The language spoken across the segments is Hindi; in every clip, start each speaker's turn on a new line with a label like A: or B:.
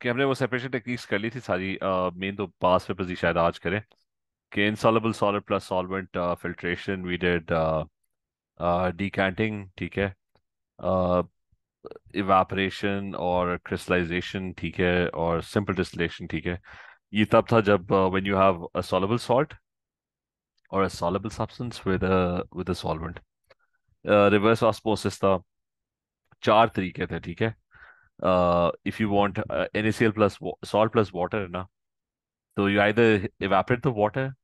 A: कि हमने वो सेपरेशन टेक्निक्स कर ली थी सारी मेन तो पास पे पी शायद आज करें कि insoluble solid plus solvent filtration V D decanting ठीक है इवापरेशन और क्रिस्टलाइजेशन ठीक है और सिंपल डिस्टिलेशन ठीक है ये तब था जब when you have a soluble salt और a soluble substance with a with a solvent uh, था चार तरीके थे ठीक है uh, if you want uh, NaCl plus salt plus water, na, so you either evaporate the water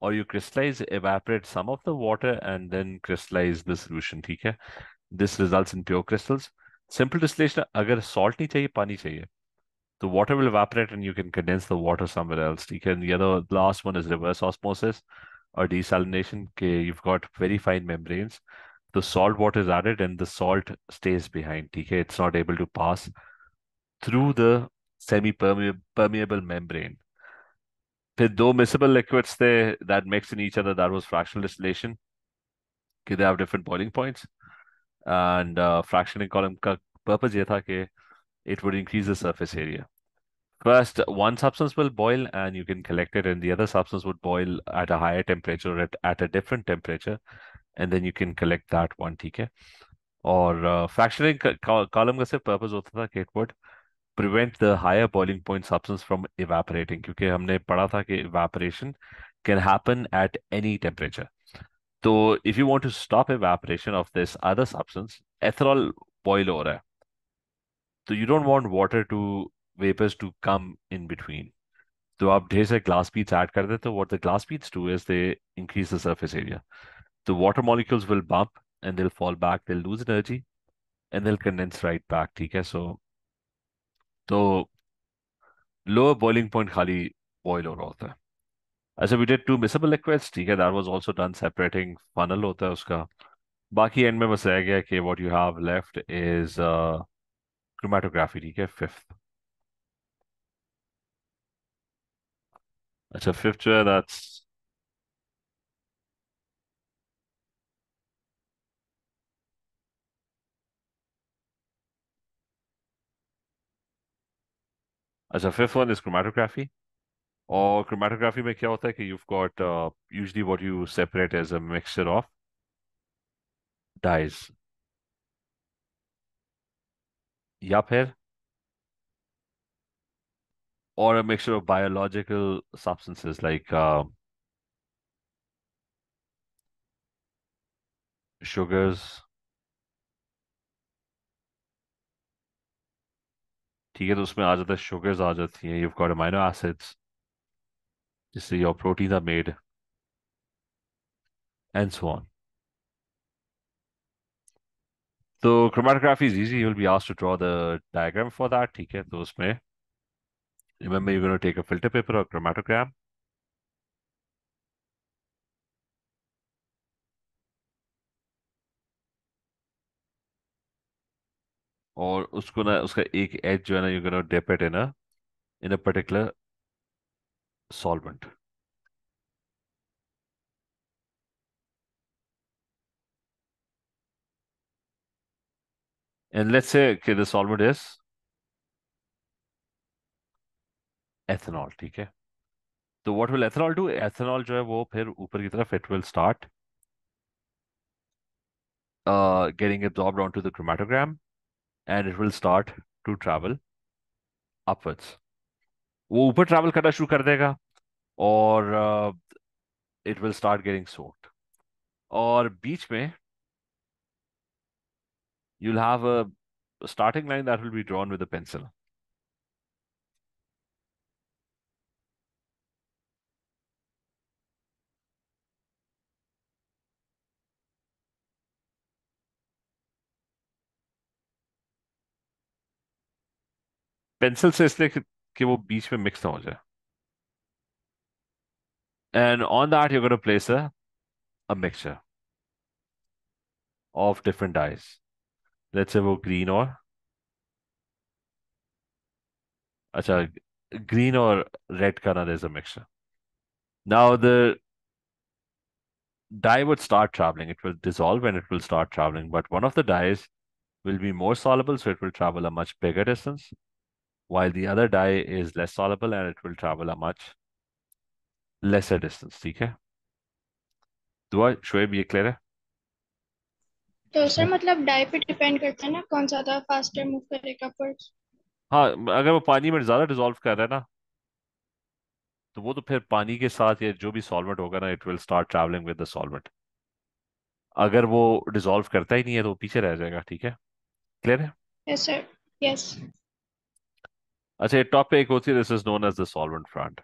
A: or you crystallize, evaporate some of the water and then crystallize the solution. ठीक This results in pure crystals. Simple distillation, अगर salt ni chahiye, pani chahiye, The water will evaporate and you can condense the water somewhere else. ठीक And the other last one is reverse osmosis or desalination. Okay, you've got very fine membranes the salt water is added and the salt stays behind. Okay? It's not able to pass through the semi-permeable membrane. फिर two miscible liquids there that mix in each other. That was fractional distillation. Okay, they have different boiling points. And uh, fractioning column का purpose ये था it would increase the surface area. First, one substance will boil and you can collect it, and the other substance would boil at a higher temperature at, at a different temperature. And then you can collect that one ठीक है और फ्रैक्चरिंग uh, कॉलम का सिर्फ पर्पज होता था कि it prevent the higher boiling point substance from evaporating क्योंकि हमने पढ़ा था कि evaporation can happen at any temperature तो if you want to stop evaporation of this other substance ethanol boil हो रहा है तो you don't want water to vapours to come in between तो आप ढेर से ग्लास पीट्स ऐड कर देते हो what the glass beads do is they increase the surface area the water molecules will bump and they'll fall back, they'll lose energy, and they'll condense right back. Okay, so so lower boiling point or boiler hota. As we did two miscible liquids, okay, that was also done separating funnel hota uska. Baki end mein bas gaya what you have left is uh, chromatography, okay, fifth. That's fifth chair, that's As a fifth one is chromatography. Or chromatography में kya hota है you've got uh, usually what you separate as a mixture of dyes ya फिर or a mixture of biological substances like uh, sugars ठीक है तो उसमें आ जाता है शुगर्स आ जाती हैं यू गॉट अमाइनो एसिड्स जिससे your protein are made and so on तो chromatography is easy you will be asked to draw the diagram for that ठीक है तो उसमें remember you gonna take a filter paper और क्रोमेटोग्राम और उसको ना उसका एक एज जो है ना you can dip it in a in a particular solvent and let's say कि द सॉल्वेंट इज एथेनॉल ठीक है तो what will ethanol do ethanol जो है वो फिर ऊपर की तरफ it will start getting absorb on to the chromatogram and it will start to travel upwards वो ऊपर ट्रैवल करना शुरू कर देगा और it will start getting soaked और बीच में you'll have a starting line that will be drawn with a pencil pencil से इसलिए कि वो बीच में मिक्स ना हो जाए and on that you place place a mixture of different dyes let's say वो ग्रीन और अच्छा green or red color there's a mixture now the dye would start traveling it will dissolve and it will start traveling but one of the dyes will be more soluble so it will travel a much bigger distance while the other dye is less soluble and it will travel a much lesser distance. ठीक है दुआ शुएब ये क्लियर है
B: तो सर हम्म। मतलब डाई पे डिपेंड करता है ना कौन ज्यादा फास्टर मूव करेगा अपवर्ड्स
A: हाँ अगर वो पानी में ज्यादा डिजोल्व कर रहा है ना तो वो तो फिर पानी के साथ या जो भी सॉल्वेंट होगा ना it will start travelling with the solvent अगर वो डिजोल्व करता ही नहीं है तो पीछे रह जाएगा ठीक है क्लियर है
B: यस सर यस
A: अच्छा ये टॉप पे एक होती है this is known as the solvent front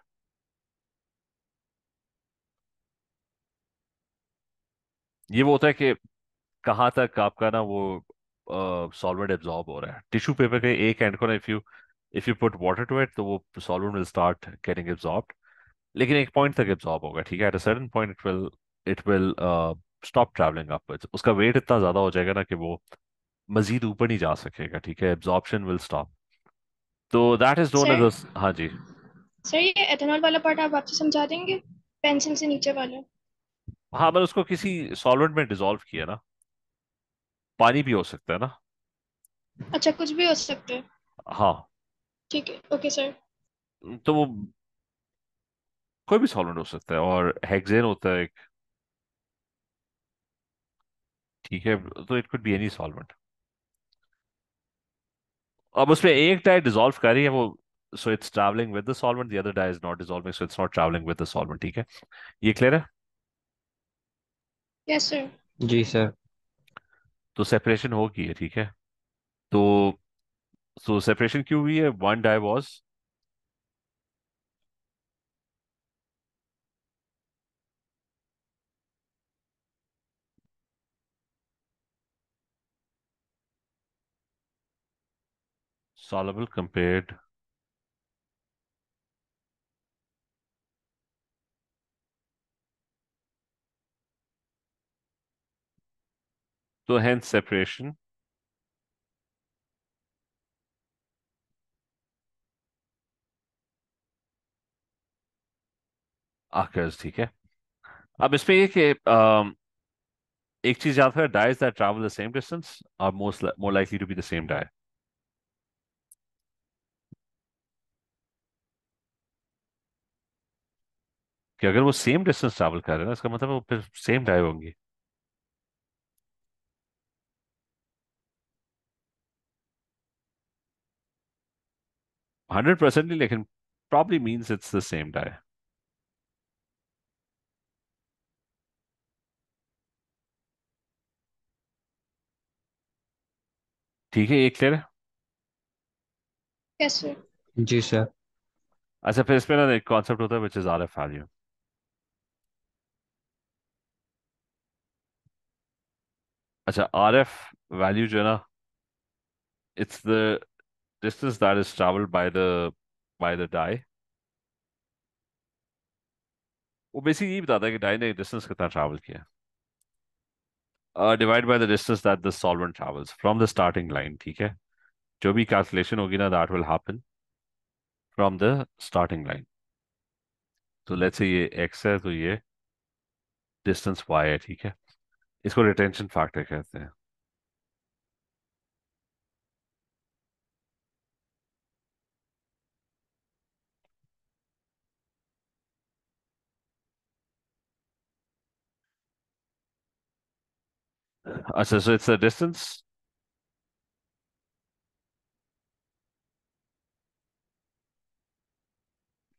A: ये वो होता है कि कहाँ तक आपका ना वो सॉल्वेंट एब्जॉर्ब हो रहा है टिश्यू पेपर के एक एंड को ना if you if you put water to it तो वो solvent will start getting absorb लेकिन एक पॉइंट तक एब्जॉर्ब होगा ठीक है at a certain point it will it will stop travelling upwards उसका वेट इतना ज़्यादा हो जाएगा ना कि वो मजीद ऊपर नहीं जा सकेगा ठीक है एब्जॉर्प्शन विल स्टॉप तो दैट इज नोन एज हां जी
B: सर ये एथेनॉल वाला पार्ट आप वापस समझा देंगे पेंसिल से नीचे वाला
A: हाँ मैंने उसको किसी सॉल्वेंट में डिसॉल्व किया ना पानी भी हो सकता है ना
B: अच्छा कुछ भी हो सकता है हाँ ठीक है ओके सर
A: तो वो कोई भी सॉल्वेंट हो सकता है और हेक्सेन होता है एक ठीक है तो it could be any solvent अब उसमें एक डाई डिजोल्व कर रही है वो so it's travelling with the solvent the other dye is not dissolving so it's not travelling with the solvent ठीक है ये क्लियर है यस सर जी सर तो सेपरेशन हो गई है ठीक है तो सो सेपरेशन क्यों हुई है one dye was soluble compared So hence separation. occurs, okay. Now, this is one thing that dyes that travel the same distance are most, more likely to be the same die. कि अगर वो सेम डिस्टेंस ट्रैवल कर रहे हैं ना इसका मतलब वो फिर सेम ड्राइव होंगी हंड्रेड परसेंटली लेकिन probably means it's the same drive ठीक है ये क्लियर है yes, sir. जी सर अच्छा फिर इसमें ना एक कॉन्सेप्ट होता है which is R F value अच्छा आर एफ वैल्यू जो है ना it's the distance that is travelled by the by the dye वो बेसिकली ये बताता है कि डाई ने डिस्टेंस कितना ट्रैवल किया divide by the distance that the solvent travels from the starting line ठीक है जो भी कैलकुलेशन होगी ना that will happen from the starting line तो लेट्स से ये एक्स है तो ये डिस्टेंस वाई है ठीक है इसको रिटेंशन फैक्टर कहते हैं अच्छा so it's the distance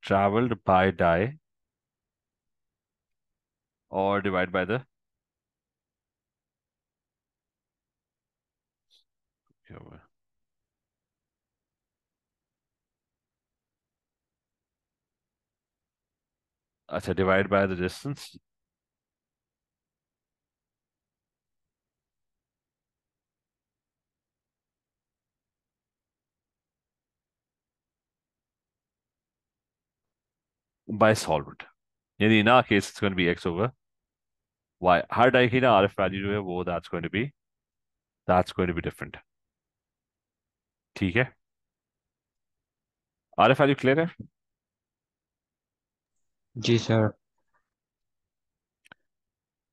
A: traveled by die और divide by the over I said divide by the distance. By solvent. Yet in our case, it's going to be x over y. Har daikina RF value, wo that's going to be, that's going to be different. ठीक है आरिफ आज क्लियर है जी सर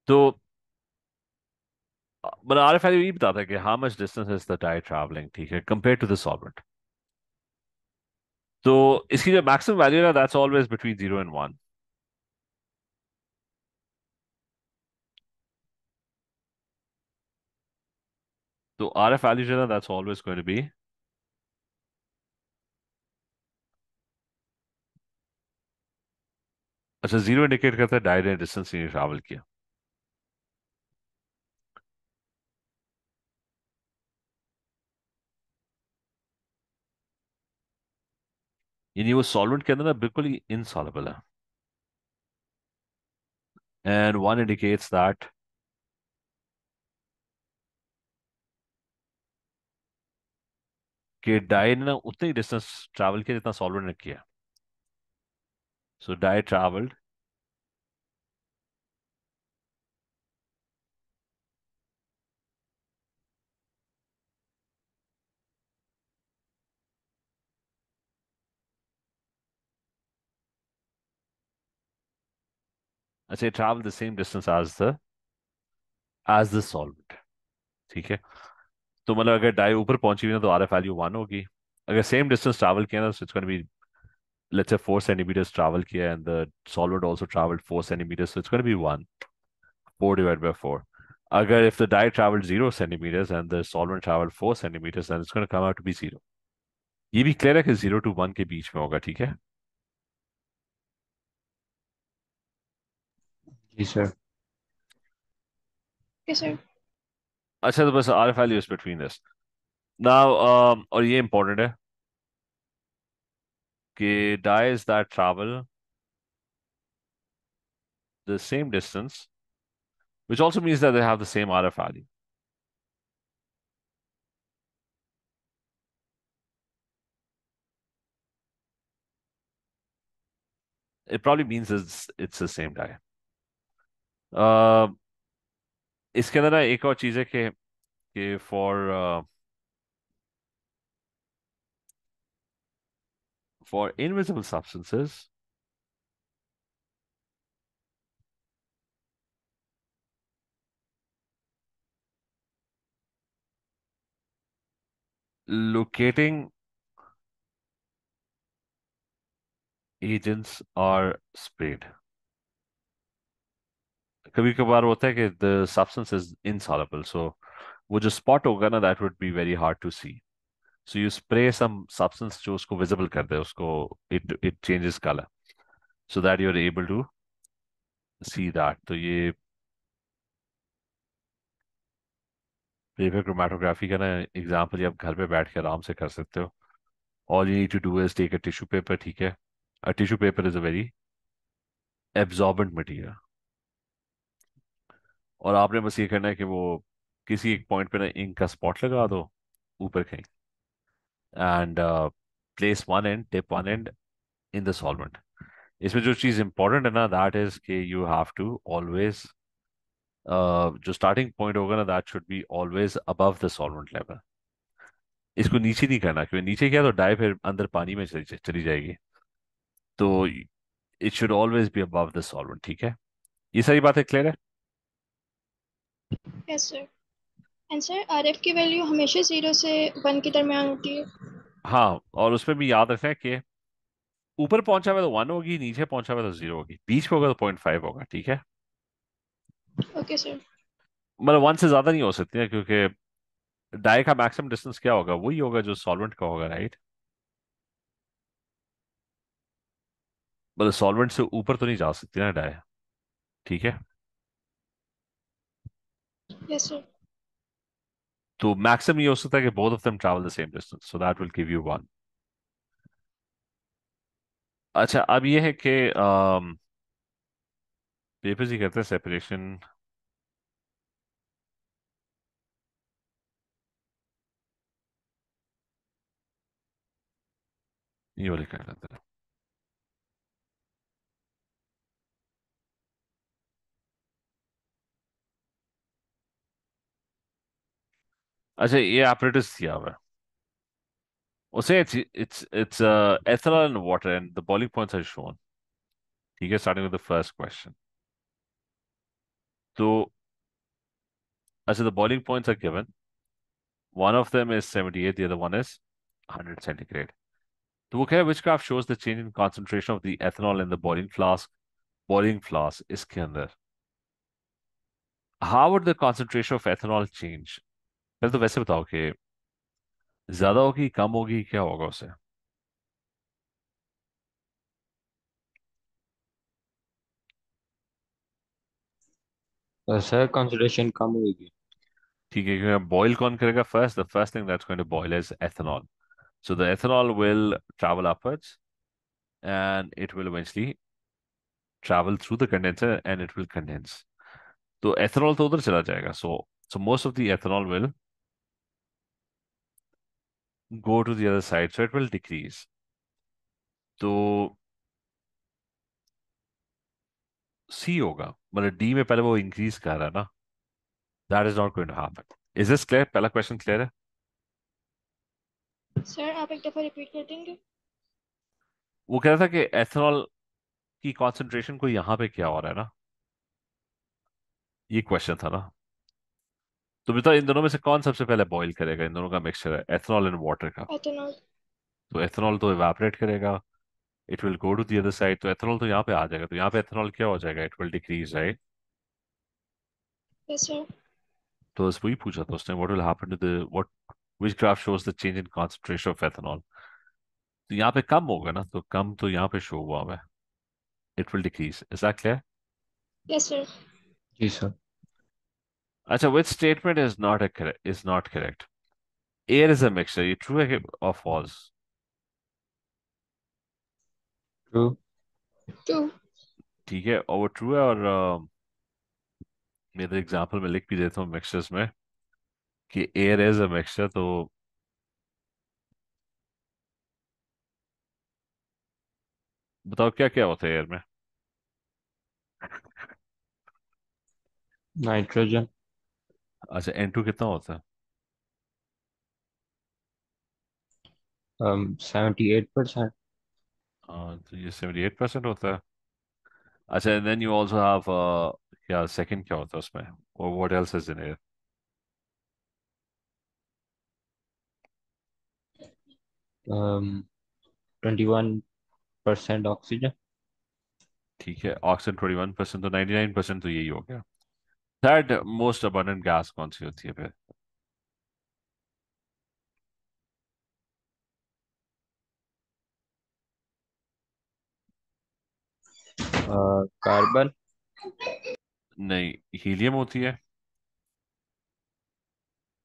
A: तो मतलब आरिफ अली ये बताता है कि how much distance is the dye travelling ठीक है कंपेयर टू द सॉल्वेंट तो इसकी जो मैक्सिमम वैल्यू है that's always between zero and one तो आर एफ वैल्यू जो है दैट्स ऑलवेज बी अच्छा जीरो इंडिकेट करता है डायरे डिस्टेंस ने ट्रैवल किया यानी वो सॉल्वेंट के अंदर ना बिल्कुल ही इनसॉल्वेबल है एंड वन इंडिकेट्स दैट कि डाई ने ना उतने ही डिस्टेंस ट्रैवल किया जितना सॉल्वेंट ने किया So die traveled. I say travel the same distance as the as the solvent. ठीक है तो मतलब अगर डाई ऊपर पहुंची हुई ना तो आर एफ वैल्यू वन होगी अगर सेम डिस्टेंस ट्रैवल किया ना तो it's going be let's say four centimeters travel here and the solvent also traveled four centimeters. So it's going to be one, four divided by four. Again, if the dye traveled zero centimeters and the solvent traveled four centimeters, then it's going to come out to be zero. ये भी clear है कि zero to one के बीच में होगा ठीक है जी sir. yes, sir. अच्छा तो बस R values between this. Now, um, और ये important है Okay, dies that travel the same distance, which also means that they have the same RF value. It probably means it's, it's the same die. Uh, इसके अंदर ना एक और चीज़ है कि uh, for invisible substances, locating agents are spread. कभी कभार होता है कि the substance is insoluble, so वो जो spot होगा ना that would be very hard to see. So you spray some substance जो उसको विजिबल कर दे उसको it it changes colour so that you are able to see that तो ये पेपर क्रोमेटोग्राफी का ना एग्जाम्पल आप घर पे बैठ के आराम से कर सकते हो all you need to do is take a tissue paper ठीक है a tissue paper is a very absorbent material और आपने बस ये करना है कि वो किसी एक पॉइंट पे ना इंक का स्पॉट लगा दो ऊपर कहीं and place uh, place one end, tip one end in the इसमें जो चीज इंपॉर्टेंट है ना दैट इज के यू हैव टू ऑलवेज जो स्टार्टिंग पॉइंट होगा ना that should be always above the solvent level इसको नीचे नहीं करना क्योंकि नीचे क्या तो डाई फिर अंदर पानी में चली चली जाएगी तो it should always be above the solvent ठीक है ये सारी बातें क्लियर है
B: yes, sir. And sir RF की वैल्यू हमेशा जीरो से वन के दरमियान होती है
A: हाँ और उसमें भी याद रखें कि ऊपर पहुंचा हुआ तो वन होगी नीचे पहुंचा हुआ तो जीरो होगी बीच में होगा तो पॉइंट फाइव होगा ठीक है ओके सर मतलब वन से ज्यादा नहीं हो सकती है क्योंकि डाय का मैक्सिमम डिस्टेंस क्या होगा वही होगा जो सॉल्वेंट का होगा राइट मतलब सॉल्वेंट से ऊपर तो नहीं जा सकती ना डाय ठीक है यस yes, सर तो मैक्सिमम ये हो सकता है कि both of them travel the same distance so that will give you one अच्छा अब ये है कि पेपर जी कहते हैं सेपरेशन ये वाले कहते लेते हैं I say, ये apparatus दिया हुआ है उसे it's it's it's uh, ethanol and water and the boiling points are shown You get starting with the first question So, तो अच्छा the boiling points are given one of them is 78 the other one is 100 centigrade तो वो कह which graph shows the change in concentration of the ethanol in the boiling flask boiling flask is अंदर how would the concentration of ethanol change पहले तो वैसे बताओ कि ज्यादा होगी कम होगी क्या होगा उसे तो सर कंसंट्रेशन कम होगी ठीक है क्योंकि बॉईल कौन करेगा first the first thing that's going to boil is ethanol so the ethanol will travel upwards and it will eventually travel through the condenser and it will condense तो एथेनॉल तो उधर चला जाएगा so so most of the ethanol will go to the other side. So it will decrease. तो सी होगा मतलब डी में पहले वो इंक्रीज कर रहा है ना that is not going to happen is this clear पहला क्वेश्चन क्लियर है
B: सर आप एक दफा रिपीट कर देंगे
A: वो कह रहा था कि एथेनॉल की कंसंट्रेशन को यहाँ पे क्या हो रहा है ना ये क्वेश्चन था ना तो बेटा इन दोनों में से कौन सबसे पहले बॉईल करेगा इन दोनों का मिक्सचर है एथनॉल एंड वाटर का
B: तो
A: एथनॉल तो इवेपोरेट करेगा it will go to the other side तो एथनॉल तो यहाँ पे आ जाएगा तो यहाँ पे एथनॉल क्या हो जाएगा it will decrease right yes sir तो बस वही पूछा था उसने what will happen to the what which graph shows the change in concentration of ethanol तो यहाँ पे कम होगा ना तो कम तो यहाँ पे शो हुआ है it will decrease is that clear yes sir जी सर अच्छा which statement is not is not correct air is अक्सर ये ट्रू है और फॉल्स ट्रू ट्रू ठीक है और वो ट्रू है और मेरे एग्जांपल तो में लिख भी देता हूँ मिक्सचर्स में कि एयर इज अ मिक्सचर तो बताओ क्या क्या होता है एयर में नाइट्रोजन अच्छा एन टू कितना होता है सेवेंटी एट परसेंट हाँ तो ये सेवेंटी एट परसेंट होता है अच्छा and then you also have क्या सेकंड क्या होता है उसमें और what else is in it twenty one percent oxygen ठीक है ऑक्सीजन ट्वेंटी वन परसेंट तो नाइन्टी नाइन परसेंट तो यही हो गया थर्ड मोस्ट अबंडेंट गैस कौन सी होती है फिर कार्बन नहीं हीलियम होती है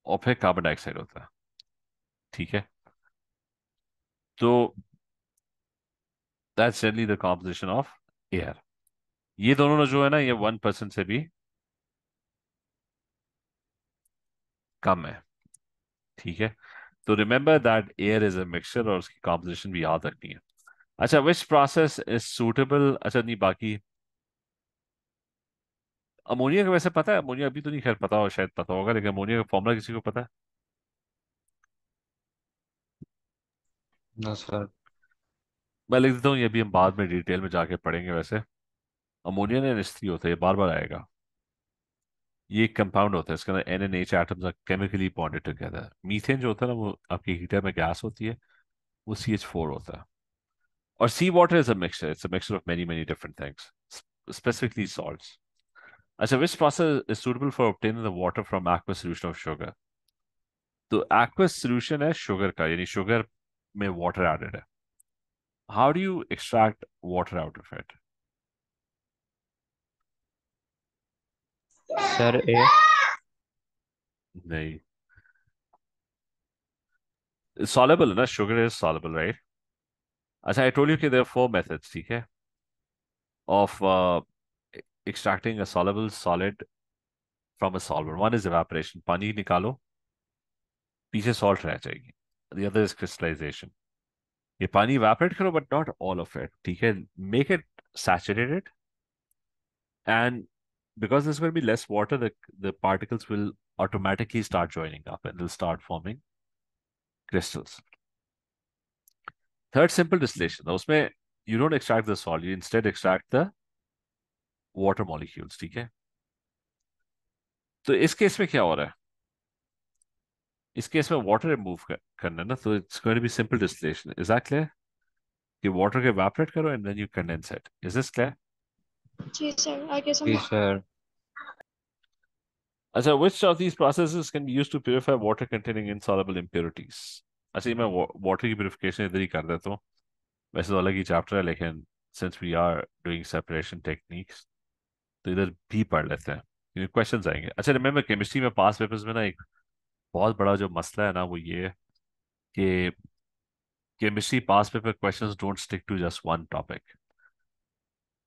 A: और फिर कार्बन डाइऑक्साइड होता है ठीक है तो that's generally the composition of air ये दोनों जो है ना ये वन परसेंट से भी कम है ठीक है तो remember that air is a mixture और उसकी कॉम्पोजिशन भी याद रखनी है अच्छा विच प्रोसेस इज सूटेबल अच्छा नहीं बाकी अमोनिया का वैसे पता है अमोनिया अभी तो नहीं खैर पता हो शायद पता होगा लेकिन अमोनिया का फॉर्मूला किसी को पता है ना सर मैं लिख देता हूँ ये भी हम बाद में डिटेल में जाके पढ़ेंगे वैसे अमोनिया ने एन होता है ये बार बार आएगा ये कंपाउंड होता है इसका N N H items are chemically bonded together methane जो होता है ना वो आपकी हीटर में गैस होती है वो सी एच फोर होता है और sea water is a mixture it's a mixture of many many different things specifically salts अच्छा which process is suitable for obtain the water from aqueous solution of sugar तो एक्वस सोल्यूशन है शुगर का यानी शुगर में वाटर एडेड है how do you extract water out of it sir ए नहीं सॉलेबल ना शुगर इज सॉलेबल राइट अच्छा आई टोल्ड यू कि देयर फोर मेथड्स ठीक है of extracting a soluble solid from a solver one is evaporation पानी निकालो पीछे सॉल्ट रह जाएगी द अदर इज क्रिस्टलाइजेशन ये पानी वैपरेट करो but not all of it ठीक है make it saturated and because there's going to be less water, the, the particles will automatically start joining up and they'll start forming crystals. Third, simple distillation. Now, usme, you don't extract the salt, you instead extract the water molecules, ठीक है? तो इस केस में क्या हो रहा है? इस केस में वाटर रिमूव करना ना तो it's going to be simple distillation is that clear कि वाटर को इवैपोरेट
B: जी सर
A: अच्छा which of these processes can be used to purify water containing insoluble impurities अच्छा मैं वाटर की प्योरिफिकेशन इधर ही कर देता हूँ वैसे तो अलग ही चैप्टर है लेकिन since we are doing separation techniques तो इधर भी पढ़ लेते हैं क्योंकि आएंगे अच्छा रिमेंबर केमिस्ट्री में पास पेपर्स में ना एक बहुत बड़ा जो मसला है ना वो ये कि chemistry past paper questions don't stick to just one topic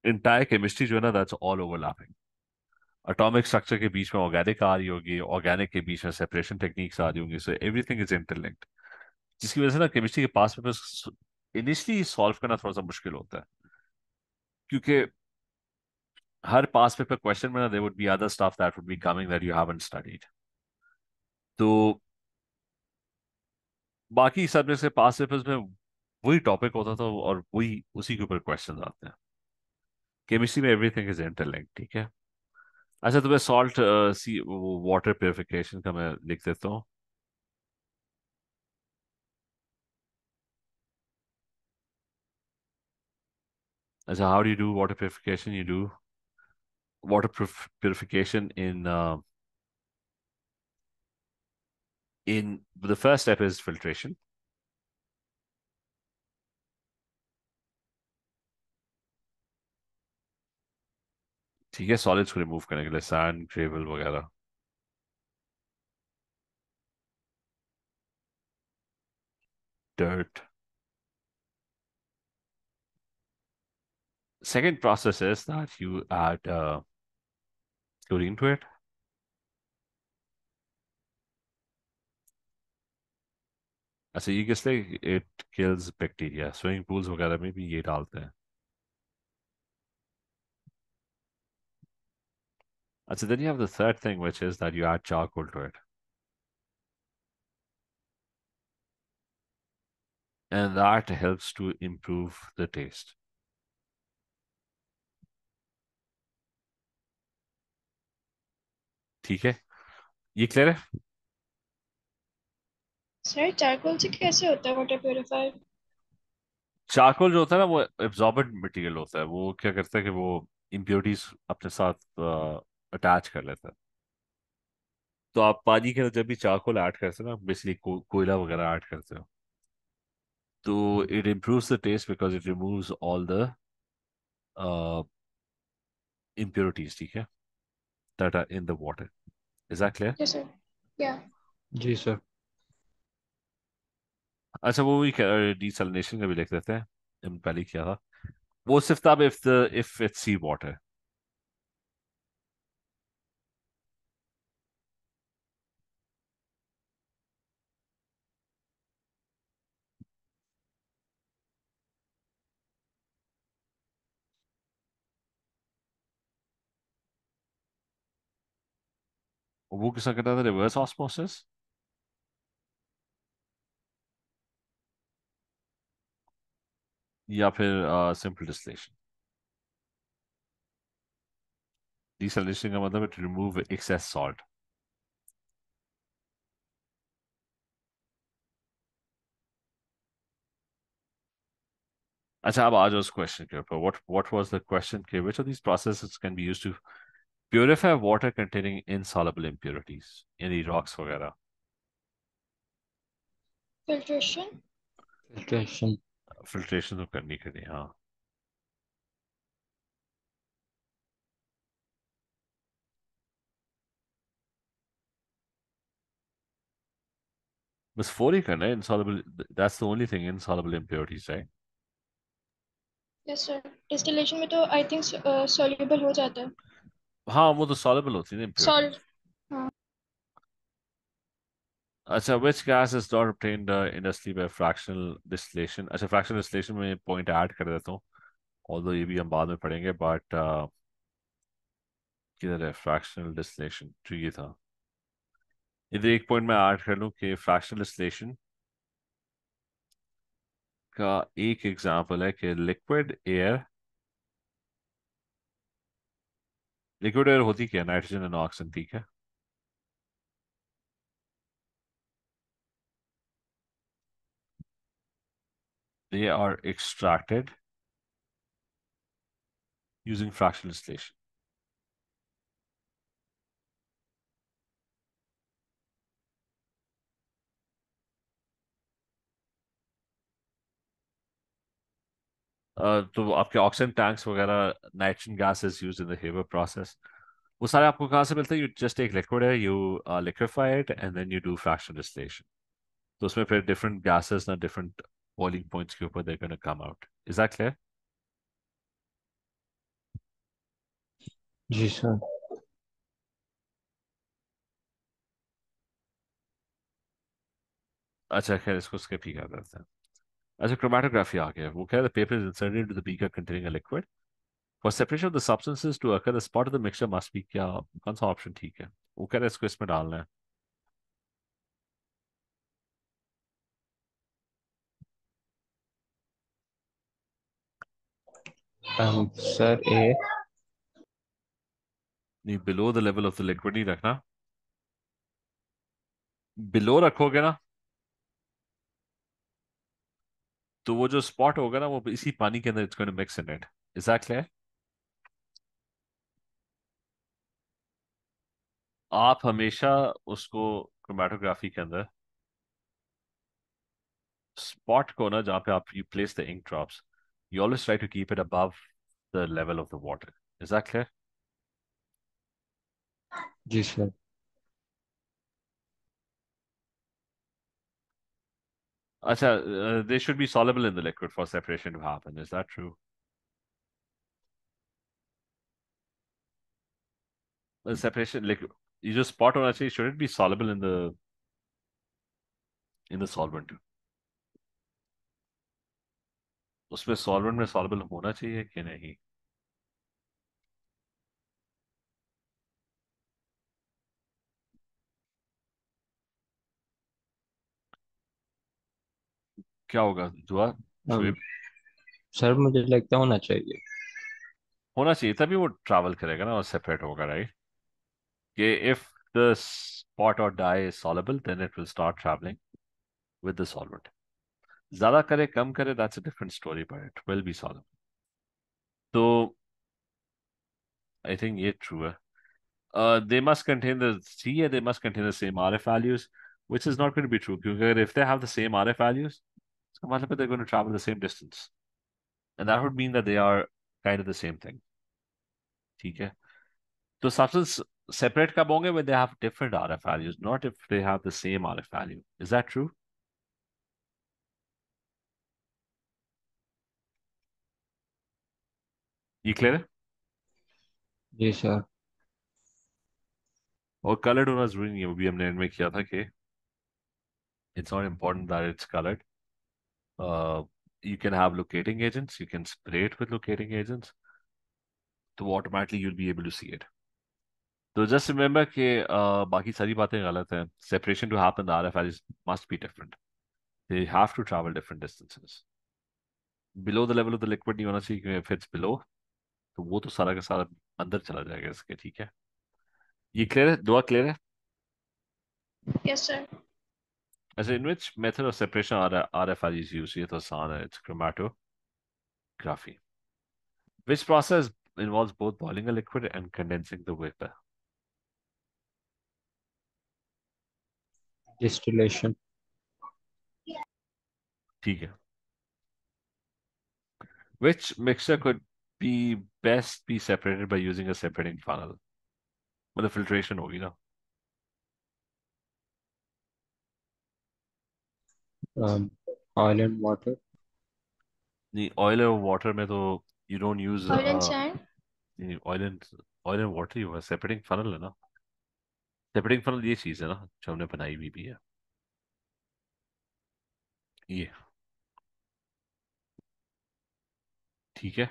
A: entire chemistry जो है ना that's all overlapping atomic structure के बीच में ऑर्गेनिक आ रही होगी ऑर्गेनिक के बीच में सेपरेशन टेक्निक्स आ रही होंगी सो एवरीथिंग इज इंटरलिंक्ड जिसकी वजह से ना केमिस्ट्री के पास पेपर इनिशली सॉल्व करना थोड़ा सा मुश्किल होता है क्योंकि हर पास पेपर क्वेश्चन में ना there would be other stuff that would be coming that you haven't studied तो बाकी सब्जेक्ट्स के पास पेपर्स में वही टॉपिक होता था और वही उसी के ऊपर क्वेश्चन आते हैं केमिस्ट्री में एवरीथिंग इज इंटरलिंक ठीक है अच्छा तो मैं सॉल्ट सी वाटर प्योरिफिकेशन का मैं लिख देता हूँ अच्छा how do do water purification you do water purification in uh, in the first step is filtration ठीक है सॉलिड्स को रिमूव करने के लिए सैंड ग्रेवल वगैरह dirt second process is that you add uh, to to अच्छा ये किससे it kills bacteria swimming pools वगैरह में भी ये डालते हैं And so then you have the third thing, which is that you add charcoal to it. And that helps to improve the taste. ठीक है ये क्लियर है
B: सर चारकोल से कैसे होता है वाटर प्योरीफायर
A: चारकोल जो होता है ना वो एब्जॉर्बेंट मटेरियल होता है वो क्या करता है कि वो इम्प्योरिटीज अपने साथ uh, अटैच कर लेते हैं तो आप पानी के अंदर जब भी चारकोल ऐड करते हो ना बेसिकली कोयला वगैरह ऐड करते हो तो it improves the taste because it removes all the impurities ठीक है that are in the water is that
B: clear
A: जी सर अच्छा वो भी desalination का भी लिख देते हैं पहले क्या था वो सिर्फ तब if the if it's sea water Lucas agradar de vez osmosis. Ya uh, simple distillation. Desalination का मतलब to remove excess salt. अच्छा अब आज उस क्वेश्चन question ऊपर what what was the question के which of this processes can be purify water containing insoluble impurities, any rocks, vagara.
B: Filtration.
A: Filtration. Filtration of करनी करनी हाँ. बस फोर ही insoluble. That's the only thing insoluble impurities, right?
B: Yes, sir. Distillation में I think uh, soluble हो जाता
A: हाँ वो तो सॉल्वेबल होती है ना सॉल्व हाँ। अच्छा which gas is not obtained industry by fractional distillation अच्छा फ्रैक्शनल डिस्टिलेशन में पॉइंट ऐड कर देता हूँ ऑल्दो ये भी हम बाद में पढ़ेंगे बट uh, किधर है फ्रैक्शनल डिस्टिलेशन जो ये था इधर एक पॉइंट मैं ऐड कर लूँ कि फ्रैक्शनल डिस्टिलेशन का एक एग्जांपल है कि लिक्विड एयर लिक्विड एयर होती क्या नाइट्रोजन एंड ऑक्सीजन ठीक है They are extracted using fractional distillation. तो आपके ऑक्सीजन टैंक्स वगैरह nitrogen gas use in the Haber process वो सारे आपको कहाँ से मिलते हैं यू जस्ट एक लिक्विड है you liquefy it and then you do fraction distillation तो उसमें फिर डिफरेंट गैसेस ना डिफरेंट बॉइलिंग पॉइंट्स के ऊपर देकर come out is that clear जी सर अच्छा खैर इसको स्किप ही कर देते हैं अच्छा क्रोमेटोग्राफी आ गया वो कह रहा है paper is inserted into the beaker containing a liquid for separation of the substances to occur the spot of the mixture must be क्या कौन सा ऑप्शन ठीक है वो कह रहा है इसको इसमें डालना है आंसर ए नहीं below the level of the liquid नहीं रखना बिलो रखोगे ना तो वो जो स्पॉट होगा ना वो इसी पानी के अंदर it's going to mix in it is that clear आप हमेशा उसको क्रोमेटोग्राफी के अंदर स्पॉट को ना जहां पे आप you place the ink drops you always try to keep it above the level of the water is that clear जी sir Acha, uh, they should be soluble in the liquid for separation to happen. Is that true? The separation, like you just spot on actually, should it be soluble in the in the solvent? उसमें सॉल्वेंट में सॉल्वेबल होना चाहिए कि नहीं क्या होगा दुआ हाँ। सर मुझे लगता होना चाहिए होना चाहिए तभी वो ट्रैवल करेगा ना और सेपरेट होगा राइट कि इफ द स्पॉट और dye is soluble then it will start travelling with the solvent ज्यादा करे कम करे that's a different story but it will be solve तो आई थिंक ये ट्रू है uh, they must contain the C and they must contain the same RF values, which is not going to be true. Because if they have the same RF values, multiple they're going to travel the same distance. And that would mean that they are kind of the same thing. Okay. So substance separate kab when they have different RF values, not if they have the same RF value. Is that true? You clear? Yes, sir. और कलर्ड होना जरूरी नहीं है वो भी हमने it's not important that it's colored. Uh, you can have locating agents. You can spray it with locating agents. So automatically you'll be able to see it. So just remember that uh, separation to happen, the RFIDs must be different. They have to travel different distances. Below the level of the liquid, you want to see if it's below. So that will go inside. You clear? Do I clear? Yes, sir. As in which method of separation are RFR is used? It's Asana, it's chromatography. Which process involves both boiling a liquid and condensing the vapor? Distillation. ठीक Which mixture could be best be separated by using a separating funnel? a filtration you know. um, oil and water. The oil or water में तो you don't use Oil and uh, sand? the oil and oil and water you are separating funnel है ना separating funnel ये चीज है ना जो हमने बनाई हुई भी है ये ठीक है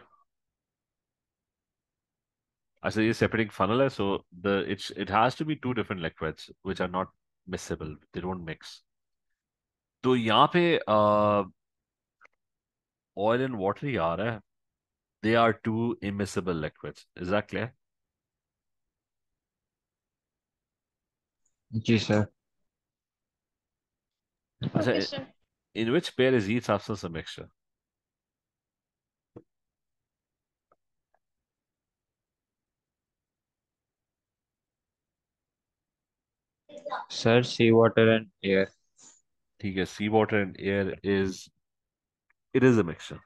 A: अच्छा ये separating funnel है so the it's it has to be two different liquids which are not miscible they don't mix तो यहाँ पे ऑयल एंड वाटर ही आ रहा है they are two immiscible liquids is that clear जी सर अच्छा okay, in which pair is each substance a mixture Sir, sea water and air. ठीक है sea water and air is it is a mixture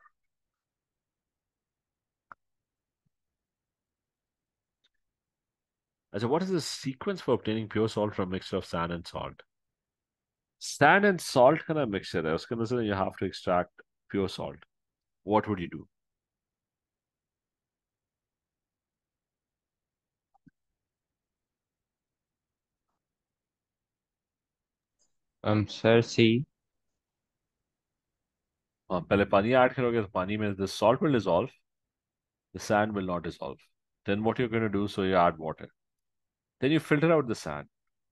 A: अच्छा what is the sequence for obtaining pure salt from mixture of sand and salt sand and salt का ना मिक्सचर है उसके अंदर से you have to extract pure salt what would you do um, sir C हाँ, पहले पानी ऐड करोगे तो पानी में this salt will dissolve the sand will not dissolve then what you going do so you add water then you filter out the sand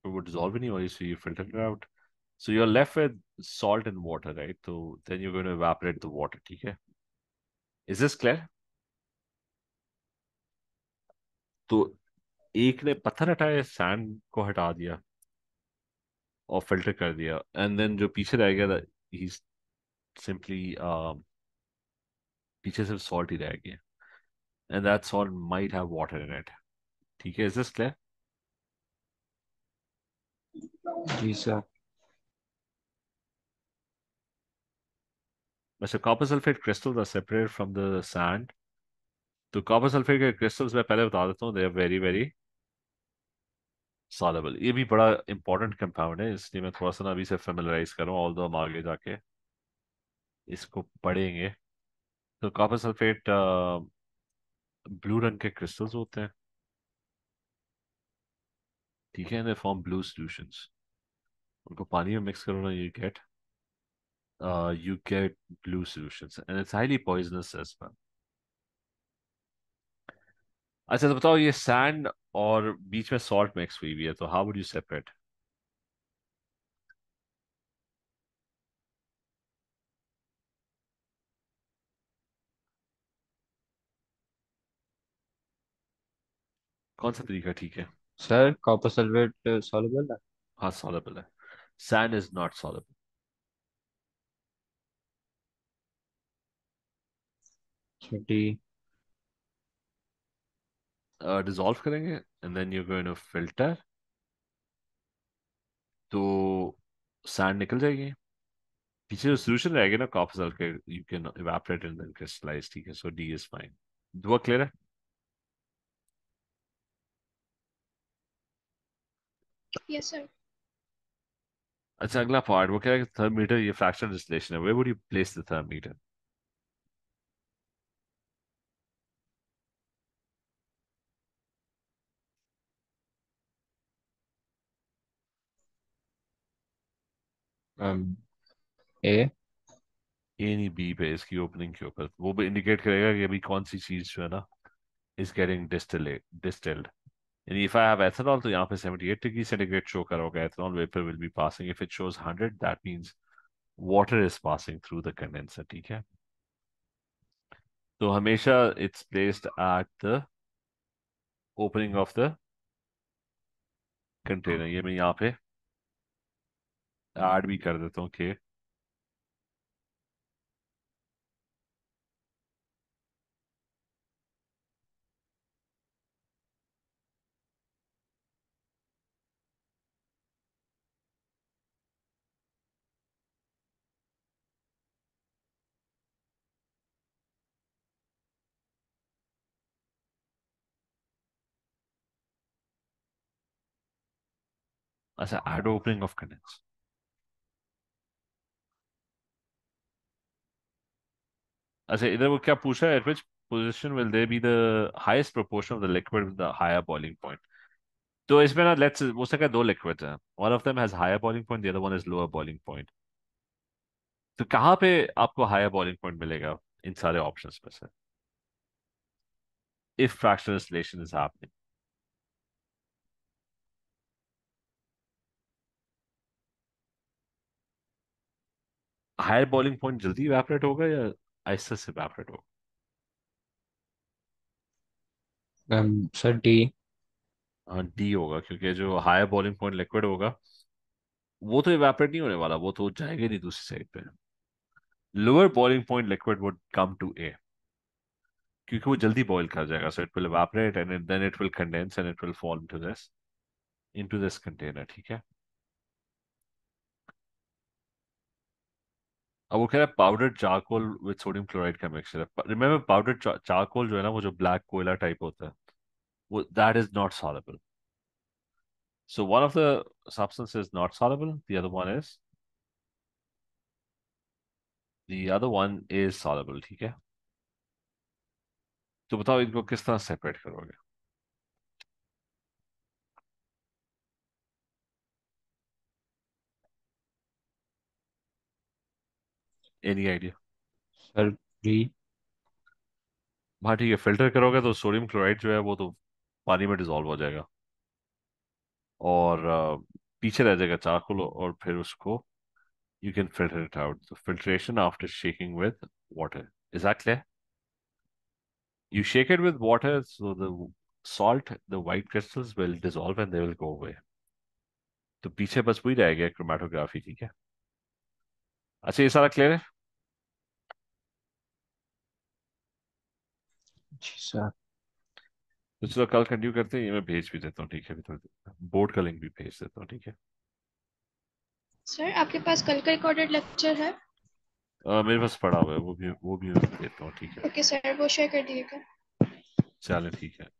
A: it would dissolve in your so you filter it out so you are left with salt and water right तो then you going to evaporate the water ठीक है इज दिस क्लियर तो एक ने पत्थर हटाया सैंड को हटा दिया और फिल्टर कर दिया एंड देन जो पीछे रह गया ही सिंपली uh, पीछे सिर्फ सॉल्ट ही रह गया and that salt might have water in it ठीक है इज दिस क्लियर जी सर वैसे copper sulphate crystal are separate from the sand तो कॉपर सल्फेट के क्रिस्टल्स मैं पहले बता देता हूँ they are very very soluble ये भी बड़ा इंपॉर्टेंट कंपाउंड है इसलिए मैं थोड़ा सा ना अभी से फेमिलराइज करूँ ऑल दो हम आगे जाके इसको पढ़ेंगे तो कॉपर सल्फेट ब्लू रंग के क्रिस्टल्स होते हैं ठीक है दे फॉर्म ब्लू सॉल्यूशंस उनको पानी में मिक्स करो ना you get you get blue solutions and it's highly poisonous as well अच्छा तो बताओ ये सैंड और बीच में सॉल्ट मिक्स हुई हुई है तो हाउ वुड यू सेपरेट कौन सा तरीका ठीक है सर कॉपर सल्फेट सॉल्युबल है हाँ सॉल्युबल है सैंड इज नॉट सॉल्युबल छोटी डिजोल्व uh, करेंगे and then you going to filter तो सैंड निकल जाएगी पीछे जो सोल्यूशन रहेगा ना copper sulphate you can evaporate and then crystallise ठीक है सो डी इज फाइन दुआ क्लियर है यस सर अच्छा अगला पार्ट वो क्या है थर्मीटर ये फ्रैक्शन डिस्टिलेशन है where would you place the thermometer A um, A नहीं बी पे इसकी ओपनिंग के ऊपर वो भी इंडिकेट करेगा कि अभी कौन सी चीज जो है ना इज गेटिंग डिस्टिल्ड यानी इफ आई हैव एथेनॉल तो यहाँ पे 78 डिग्री सेंटीग्रेड शो कर होगा ethanol vapour will be passing if it shows 100 that means water is passing through the condenser ठीक है तो हमेशा it's placed at the opening of the container ये मैं यहाँ पे आठ हाँ। भी कर देता हूँ के अच्छा एड ओपनिंग ऑफ कनेक्ट अच्छा इधर वो क्या पूछा है at which position will there be the highest proportion of the liquid with higher boiling point तो इसमें ना लेट्स वो सकता है दो लिक्विड हैं one of them has higher boiling point the one is lower boiling point तो कहाँ पे आपको हायर बॉइलिंग पॉइंट मिलेगा इन सारे ऑप्शन में से if fractional distillation is happening. Higher boiling point जल्दी इवेपोरेट होगा या आइसस इवेपोरेट हो um, सर डी हाँ डी होगा क्योंकि जो हाई बॉलिंग पॉइंट लिक्विड होगा वो तो इवेपोरेट नहीं होने वाला वो तो जाएगा नहीं दूसरी साइड पे lower boiling point liquid would come to A क्योंकि वो जल्दी बॉईल कर जाएगा so it will evaporate and then it will condense and it will fall into this into this container ठीक है अब वो कह रहा है powder charcoal with sodium chloride का मिक्सचर है रिमेम्बर पाउडर चारकोल जो है ना वो जो ब्लैक कोयला टाइप होता है वो that is not soluble so one of the substance is not soluble the other one is the other one is soluble ठीक है तो बताओ इनको किस तरह सेपरेट करोगे एनी आइडिया सर भी हाँ ठीक है फिल्टर करोगे तो सोडियम क्लोराइड जो है वो तो पानी में डिजोल्व हो जाएगा और पीछे रह जाएगा चाकुल और फिर उसको you can filter it out तो filtration after shaking with water is that clear you shake it with water so the salt the white crystals will dissolve and they will go away तो पीछे बस वही रह गया क्रोमेटोग्राफी ठीक है अच्छा ये सारा क्लियर है जी सर तो चलो कल कंटिन्यू करते हैं ये मैं भेज भी देता हूँ ठीक है थोड़ी बोर्ड का लिंक भी भेज देता हूँ ठीक है
B: सर आपके पास कल का रिकॉर्डेड लेक्चर है
A: आ, मेरे पास पड़ा हुआ है वो भी वो भी देता हूँ ठीक है
B: ओके सर वो शेयर कर दीजिएगा
A: चलो ठीक है